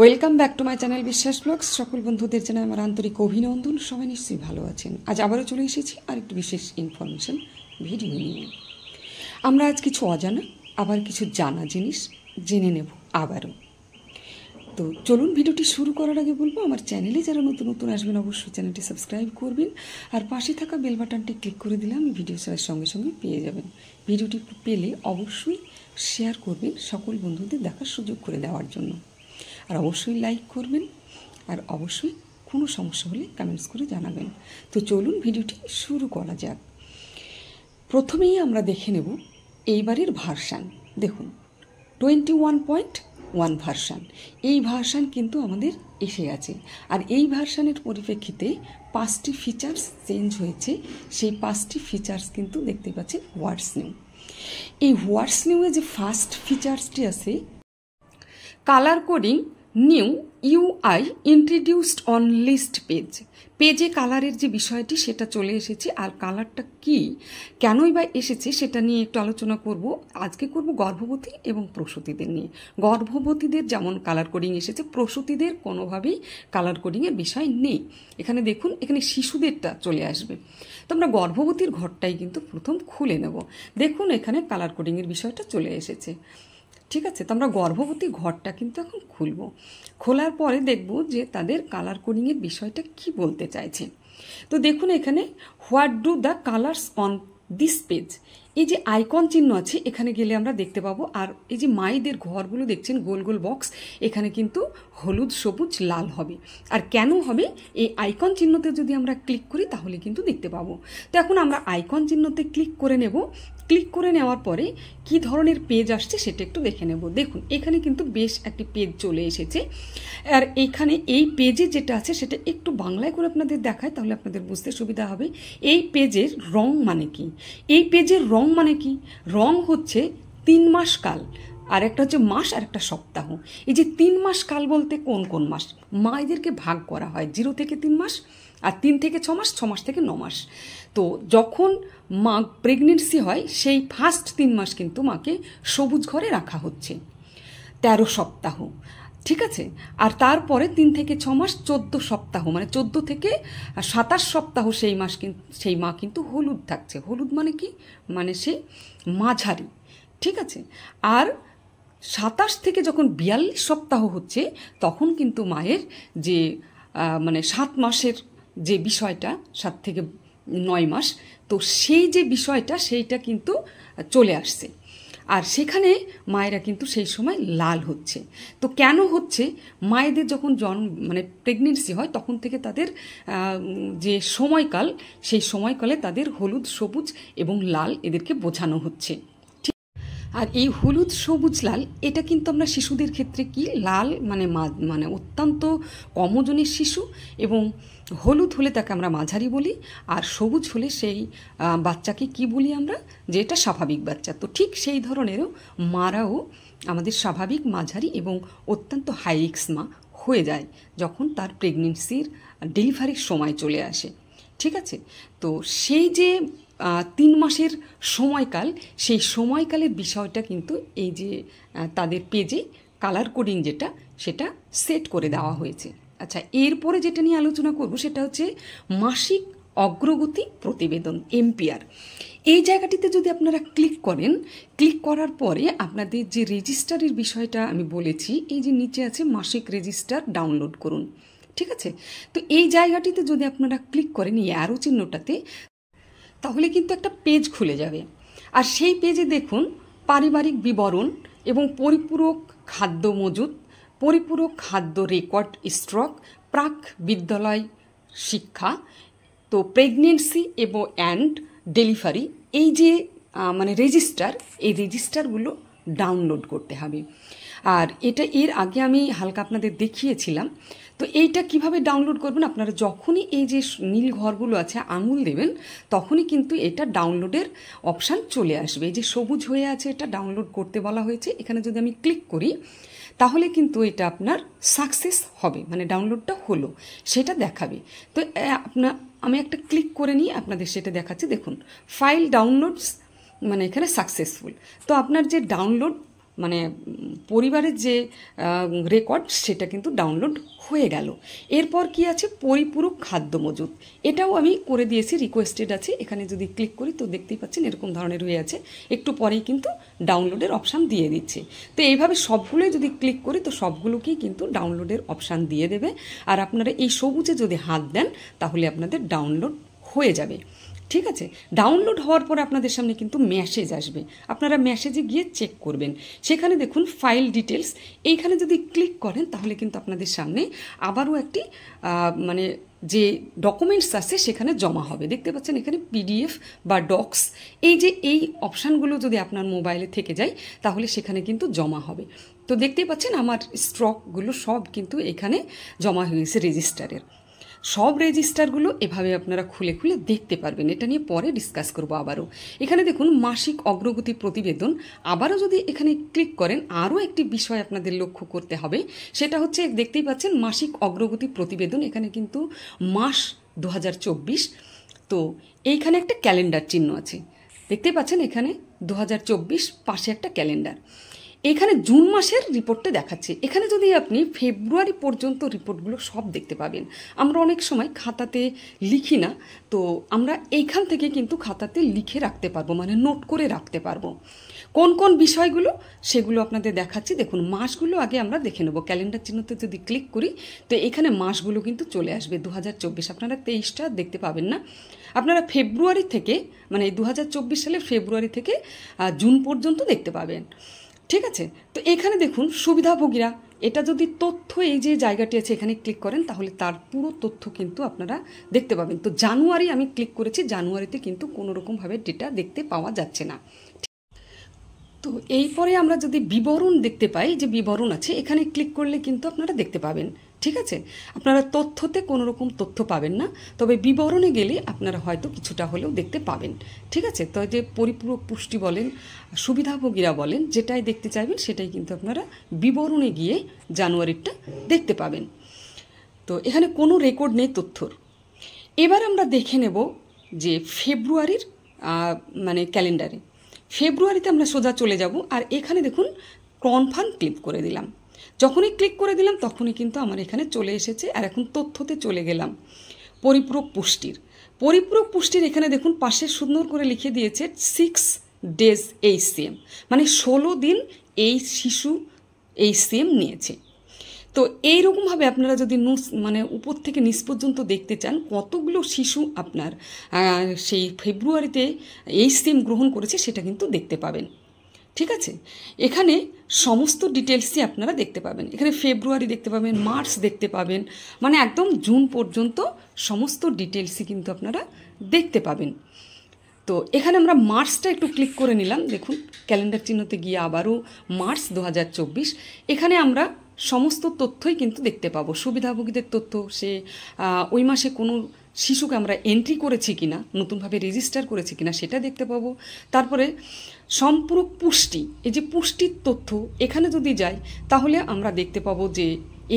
welcome back to my channel Biswas blogs সকল বন্ধুদের জন্য আমার আন্তরিক অভিনন্দন সবাই নিশ্চয়ই ভালো আছেন আজ আবারও চলে এসেছি আর একটু বিশেষ ইনফরমেশন ভিডিও নিয়ে আমরা আজ কিছু অজানা আবার কিছু জানা জিনিস জেনে নেব আবারও তো চলুন ভিডিওটি শুরু করার আগে বলবো আমার চ্যানেলে যারা নতুন নতুন আসবেন অবশ্যই চ্যানেলটি সাবস্ক্রাইব করবেন আর পাশে থাকা বেল বাটনটি ক্লিক করে দিলে আমি ভিডিও ছাড়ার সঙ্গে সঙ্গে পেয়ে যাবেন ভিডিওটি পেলে অবশ্যই শেয়ার করবেন সকল বন্ধুদের দেখার সুযোগ করে দেওয়ার জন্য আর অবশ্যই লাইক করবেন আর অবশ্যই কোনো সমস্যা হলে কমেন্টস করে জানাবেন তো চলুন ভিডিওটি শুরু করা যাক প্রথমেই আমরা দেখে নেব এইবারের ভার্সান দেখুন twenty one point one version এই ভার্সান কিন্তু আমাদের এসে গেছে আর এই ভার্সানের পরিপ্রেক্ষিতে পাঁচটি ফিচার্স চেঞ্জ হয়েছে সেই পাঁচটি ফিচার্স কিন্তু দেখতে পাচ্ছেন হোয়াটস নিউ এই হোয়াটস নিউয়ে যে ফার্স্ট ফিচার্সটি আছে colour coding new UI introduced on list page পেজে কালারের যে বিষয়টি সেটা চলে এসেছে আর কালারটা কি কেনই বা এসেছে সেটা নিয়ে একটু আলোচনা করব আজকে করব গর্ভবতী এবং প্রসূতিদের নিয়ে গর্ভবতীদের যেমন কালার কোডিং এসেছে প্রসূতিদের কোনোভাবেই কালার কোডিংয়ের বিষয় নেই এখানে দেখুন এখানে শিশুদেরটা চলে আসবে তো আমরা গর্ভবতীর ঘরটাই কিন্তু প্রথম খুলে নেব দেখুন এখানে কালার কোডিংয়ের বিষয়টা চলে এসেছে ঠিক আছে তো আমরা গর্ভবতী ঘরটা কিন্তু এখন খুলব খোলার পরে দেখব যে তাদের কালার কোডিংয়ের বিষয়টা কি বলতে চাইছে তো দেখুন এখানে what do the colours on this page এই যে আইকন চিহ্ন আছে এখানে গেলে আমরা দেখতে পাবো আর এই যে মাইদের ঘরগুলো দেখছেন গোল গোল বক্স এখানে কিন্তু হলুদ সবুজ লাল হবে আর কেন হবে এই আইকন চিহ্নতে যদি আমরা ক্লিক করি তাহলে কিন্তু দেখতে পাবো তো এখন আমরা আইকন চিহ্নতে ক্লিক করে নেব ক্লিক করে নেওয়ার পরে কি ধরনের পেজ আসছে সেটা একটু দেখে নেব দেখুন এখানে কিন্তু বেশ একটি পেজ চলে এসেছে আর এখানে এই পেজে যেটা আছে সেটা একটু বাংলায় করে আপনাদের দেখায় তাহলে আপনাদের বুঝতে সুবিধা হবে এই পেজের রং মানে কি এই পেজের রং মানে কি রং হচ্ছে তিন মাস কাল আর একটা হচ্ছে মাস আর একটা সপ্তাহ এই যে তিন মাস কাল বলতে কোন কোন মাস মা এদেরকে ভাগ করা হয় জিরো থেকে তিন মাস আর তিন থেকে ছ মাস ছ মাস থেকে ন মাস তো যখন মা প্রেগনেন্সি হয় সেই ফার্স্ট তিন মাস কিন্তু মাকে সবুজ ঘরে রাখা হচ্ছে তেরো সপ্তাহ ঠিক আছে আর তারপরে তিন থেকে ছ মাস চোদ্দো সপ্তাহ মানে চোদ্দো থেকে সাতাশ সপ্তাহ সেই মাস কিন্তু সেই মা কিন্তু হলুদ থাকছে হলুদ মানে কি মানে সেই মাঝারি ঠিক আছে আর সাতাশ থেকে যখন বিয়াল্লিশ সপ্তাহ হচ্ছে তখন কিন্তু মায়ের যে মানে সাত মাসের যে বিষয়টা সাত থেকে নয় মাস তো সেই যে বিষয়টা সেইটা কিন্তু চলে আসছে আর সেখানে মায়েরা কিন্তু সেই সময় লাল হচ্ছে তো কেন হচ্ছে মায়েদের যখন জন্ম মানে প্রেগনেন্সি হয় তখন থেকে তাদের যে সময়কাল সেই সময়কালে তাদের হলুদ সবুজ এবং লাল এদেরকে বোঝানো হচ্ছে আর এই হলুদ সবুজ লাল এটা কিন্তু আমরা শিশুদের ক্ষেত্রে কি লাল মানে মানে অত্যন্ত কমজনের শিশু এবং হলুদ হলে তাকে আমরা মাঝারি বলি আর সবুজ হলে সেই বাচ্চাকে কি বলি আমরা যে এটা স্বাভাবিক বাচ্চা তো ঠিক সেই ধরনেরও মারাও আমাদের স্বাভাবিক মাঝারি এবং অত্যন্ত হাইরিক্স মা হয়ে যায় যখন তার প্রেগনেন্সির ডেলিভারির সময় চলে আসে ঠিক আছে তো সেই যে তিন মাসের সময়কাল সেই সময়কালের বিষয়টা কিন্তু এই যে তাদের পেজে কালার কোডিং যেটা সেটা সেট করে দেওয়া হয়েছে আচ্ছা এরপরে যেটা নিয়ে আলোচনা করব সেটা হচ্ছে মাসিক অগ্রগতি প্রতিবেদন এমপিআর এই জায়গাটিতে যদি আপনারা ক্লিক করেন ক্লিক করার পরে আপনাদের যে রেজিস্টারের বিষয়টা আমি বলেছি এই যে নিচে আছে মাসিক রেজিস্টার ডাউনলোড করুন ঠিক আছে তো এই জায়গাটিতে যদি আপনারা ক্লিক করেন এই অ্যারো চিহ্নটাতে তাহলে কিন্তু একটা পেজ খুলে যাবে আর সেই পেজে দেখুন পারিবারিক বিবরণ এবং পরিপূরক খাদ্য মজুদ পরিপূরক খাদ্য রেকর্ড স্ট্রক প্রাক বিদ্যালয় শিক্ষা তো প্রেগনেন্সি এবং অ্যান্ড ডেলিভারি এই যে মানে রেজিস্টার এই রেজিস্টারগুলো ডাউনলোড করতে হবে আর এটা এর আগে আমি হালকা আপনাদের দেখিয়েছিলাম তো এইটা কিভাবে ডাউনলোড করবেন আপনারা যখনই এই যে নীল ঘরগুলো আছে আঙুল দেবেন তখনই কিন্তু এটা ডাউনলোডের অপশান চলে আসবে এই যে সবুজ হয়ে আছে এটা ডাউনলোড করতে বলা হয়েছে এখানে যদি আমি ক্লিক করি তাহলে কিন্তু এটা আপনার সাকসেস হবে মানে ডাউনলোডটা হলো সেটা দেখাবে তো আপনার আমি একটা ক্লিক করে নিয়ে আপনাদের সেটা দেখাচ্ছি দেখুন ফাইল ডাউনলোডস মানে এখানে সাকসেসফুল তো আপনার যে ডাউনলোড মানে পরিবারের যে রেকর্ড সেটা কিন্তু ডাউনলোড হয়ে গেল এরপর কি আছে পরিপূরক খাদ্য মজুদ এটাও আমি করে দিয়েছি রিকোয়েস্টেড আছে এখানে যদি ক্লিক করি তো দেখতেই পাচ্ছেন এরকম ধরনের হয়ে আছে একটু পরেই কিন্তু ডাউনলোডের অপশান দিয়ে দিচ্ছে তো এইভাবে সবগুলোই যদি ক্লিক করি তো সবগুলোকেই কিন্তু ডাউনলোডের অপশান দিয়ে দেবে আর আপনারা এই সবুজে যদি হাত দেন তাহলে আপনাদের ডাউনলোড হয়ে যাবে ঠিক আছে ডাউনলোড হওয়ার পর আপনাদের সামনে কিন্তু মেসেজ আসবে আপনারা মেসেজে গিয়ে চেক করবেন সেখানে দেখুন ফাইল ডিটেলস এইখানে যদি ক্লিক করেন তাহলে কিন্তু আপনাদের সামনে আবারও একটি মানে যে ডকুমেন্টস আছে সেখানে জমা হবে দেখতে পাচ্ছেন এখানে পিডিএফ বা ডক্স এই যে এই অপশানগুলো যদি আপনার মোবাইলে থেকে যায় তাহলে সেখানে কিন্তু জমা হবে তো দেখতেই পাচ্ছেন আমার স্ট্রকগুলো সব কিন্তু এখানে জমা হয়েছে রেজিস্টারের সব রেজিস্টারগুলো এভাবে আপনারা খুলে খুলে দেখতে পারবেন এটা নিয়ে পরে ডিসকাস করবো আবারও এখানে দেখুন মাসিক অগ্রগতি প্রতিবেদন আবারও যদি এখানে ক্লিক করেন আরও একটি বিষয় আপনাদের লক্ষ্য করতে হবে সেটা হচ্ছে দেখতেই পাচ্ছেন মাসিক অগ্রগতি প্রতিবেদন এখানে কিন্তু মাস দু তো এইখানে একটা ক্যালেন্ডার চিহ্ন আছে দেখতে পাচ্ছেন এখানে দু পাশে একটা ক্যালেন্ডার এখানে জুন মাসের রিপোর্টটা দেখাচ্ছে এখানে যদি আপনি ফেব্রুয়ারি পর্যন্ত রিপোর্টগুলো সব দেখতে পাবেন আমরা অনেক সময় খাতাতে লিখি না তো আমরা এইখান থেকে কিন্তু খাতাতে লিখে রাখতে পারবো মানে নোট করে রাখতে পারবো কোন কোন বিষয়গুলো সেগুলো আপনাদের দেখাচ্ছি দেখুন মাসগুলো আগে আমরা দেখে নেব ক্যালেন্ডার চিহ্নতে যদি ক্লিক করি তো এখানে মাসগুলো কিন্তু চলে আসবে দু আপনারা তেইশটা দেখতে পাবেন না আপনারা ফেব্রুয়ারি থেকে মানে দু সালে ফেব্রুয়ারি থেকে জুন পর্যন্ত দেখতে পাবেন ঠিক আছে তো এখানে দেখুন সুবিধাভোগীরা এটা যদি তথ্য এই যে জায়গাটি আছে এখানে ক্লিক করেন তাহলে তার পুরো তথ্য কিন্তু আপনারা দেখতে পাবেন তো জানুয়ারি আমি ক্লিক করেছি জানুয়ারিতে কিন্তু কোনো রকমভাবে ডেটা দেখতে পাওয়া যাচ্ছে না তো এই পরে আমরা যদি বিবরণ দেখতে পাই যে বিবরণ আছে এখানে ক্লিক করলে কিন্তু আপনারা দেখতে পাবেন ঠিক আছে আপনারা তথ্যতে কোনো রকম তথ্য পাবেন না তবে বিবরণে গেলে আপনারা হয়তো কিছুটা হলেও দেখতে পাবেন ঠিক আছে তো যে পরিপূরক পুষ্টি বলেন সুবিধাভোগীরা বলেন যেটাই দেখতে চাইবেন সেটাই কিন্তু আপনারা বিবরণে গিয়ে জানুয়ারিটা দেখতে পাবেন তো এখানে কোনো রেকর্ড নেই তথ্যর এবার আমরা দেখে নেব যে ফেব্রুয়ারির মানে ক্যালেন্ডারে ফেব্রুয়ারিতে আমরা সোজা চলে যাব আর এখানে দেখুন কনফার্ম ক্লিক করে দিলাম যখনই ক্লিক করে দিলাম তখনই কিন্তু আমার এখানে চলে এসেছে আর এখন তথ্যতে চলে গেলাম পরিপূরক পুষ্টির পরিপূরক পুষ্টির এখানে দেখুন পাশে সুন্দর করে লিখে দিয়েছে সিক্স ডেজ এই সিএম মানে ষোলো দিন এই শিশু এই সিএম নিয়েছে তো এইরকমভাবে আপনারা যদি নুস মানে উপর থেকে নিচ পর্যন্ত দেখতে চান কতগুলো শিশু আপনার সেই ফেব্রুয়ারিতে এই সিএম গ্রহণ করেছে সেটা কিন্তু দেখতে পাবেন ঠিক আছে এখানে সমস্ত ডিটেলসই আপনারা দেখতে পাবেন এখানে ফেব্রুয়ারি দেখতে পাবেন মার্চ দেখতে পাবেন মানে একদম জুন পর্যন্ত সমস্ত ডিটেলসই কিন্তু আপনারা দেখতে পাবেন তো এখানে আমরা মার্চটা একটু ক্লিক করে নিলাম দেখুন ক্যালেন্ডার চিহ্নতে গিয়ে আবারও মার্চ দু এখানে আমরা সমস্ত তথ্যই কিন্তু দেখতে পাবো সুবিধাভোগীদের তথ্য সে ওই মাসে কোনো শিশুকে আমরা এন্ট্রি করেছি কি না নতুনভাবে রেজিস্টার করেছি কি না সেটা দেখতে পাবো তারপরে সম্পূরক পুষ্টি এই যে পুষ্টির তথ্য এখানে যদি যাই তাহলে আমরা দেখতে পাবো যে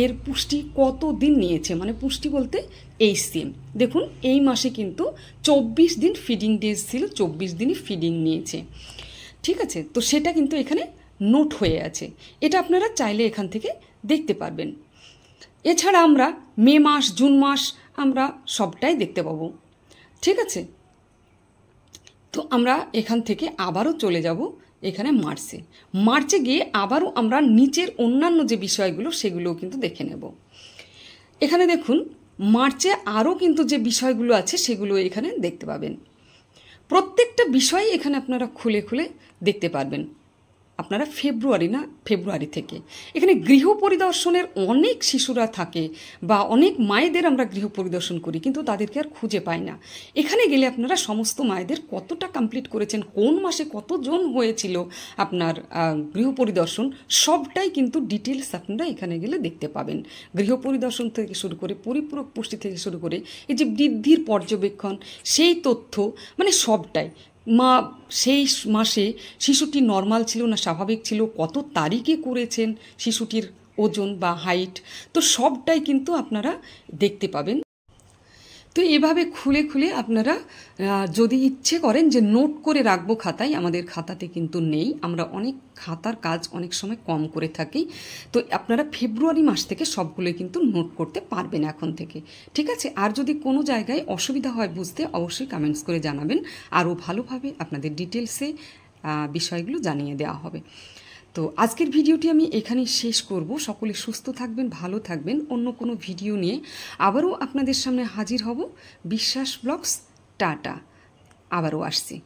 এর পুষ্টি কত দিন নিয়েছে মানে পুষ্টি বলতে এই সিম দেখুন এই মাসে কিন্তু চব্বিশ দিন ফিডিং ডেজ ছিল চব্বিশ দিনই ফিডিং নিয়েছে ঠিক আছে তো সেটা কিন্তু এখানে নোট হয়ে আছে এটা আপনারা চাইলে এখান থেকে দেখতে পারবেন এছাড়া আমরা মে মাস জুন মাস আমরা সবটাই দেখতে পাবো ঠিক আছে তো আমরা এখান থেকে আবারও চলে যাব এখানে মার্চে মার্চে গিয়ে আবারও আমরা নিচের অন্যান্য যে বিষয়গুলো সেগুলোও কিন্তু দেখে নেব এখানে দেখুন মার্চে আরও কিন্তু যে বিষয়গুলো আছে সেগুলো এখানে দেখতে পাবেন প্রত্যেকটা বিষয়ই এখানে আপনারা খুলে খুলে দেখতে পারবেন আপনারা ফেব্রুয়ারি না ফেব্রুয়ারি থেকে এখানে গৃহ পরিদর্শনের অনেক শিশুরা থাকে বা অনেক মায়েদের আমরা গৃহ পরিদর্শন করি কিন্তু তাদেরকে আর খুঁজে পাই না এখানে গেলে আপনারা সমস্ত মায়েদের কতটা কমপ্লিট করেছেন কোন মাসে কতজন হয়েছিল আপনার গৃহ পরিদর্শন সবটাই কিন্তু ডিটেলস আপনারা এখানে গেলে দেখতে পাবেন গৃহ পরিদর্শন থেকে শুরু করে পরিপূরক পুষ্টি থেকে শুরু করে এই যে বৃদ্ধির পর্যবেক্ষণ সেই তথ্য মানে সবটাই মা সেই মাসে শিশুটি নর্মাল ছিল না স্বাভাবিক ছিল কত তারিখে করেছেন শিশুটির ওজন বা হাইট তো সবটাই কিন্তু আপনারা দেখতে পাবেন তো এভাবে খুলে খুলে আপনারা যদি ইচ্ছে করেন যে নোট করে রাখবো খাতায় আমাদের খাতাতে কিন্তু নেই আমরা অনেক খাতার কাজ অনেক সময় কম করে থাকি তো আপনারা ফেব্রুয়ারি মাস থেকে সবগুলোই কিন্তু নোট করতে পারবেন এখন থেকে ঠিক আছে আর যদি কোনো জায়গায় অসুবিধা হয় বুঝতে অবশ্যই কমেন্টস করে জানাবেন আরও ভালোভাবে আপনাদের ডিটেলসে বিষয়গুলো জানিয়ে দেওয়া হবে তো আজকের ভিডিওটি আমি এখানেই শেষ করব সকলে সুস্থ থাকবেন ভালো থাকবেন অন্য কোনো ভিডিও নিয়ে আবারও আপনাদের সামনে হাজির হব বিশ্বাস ব্লগস টাটা আবারও আসছি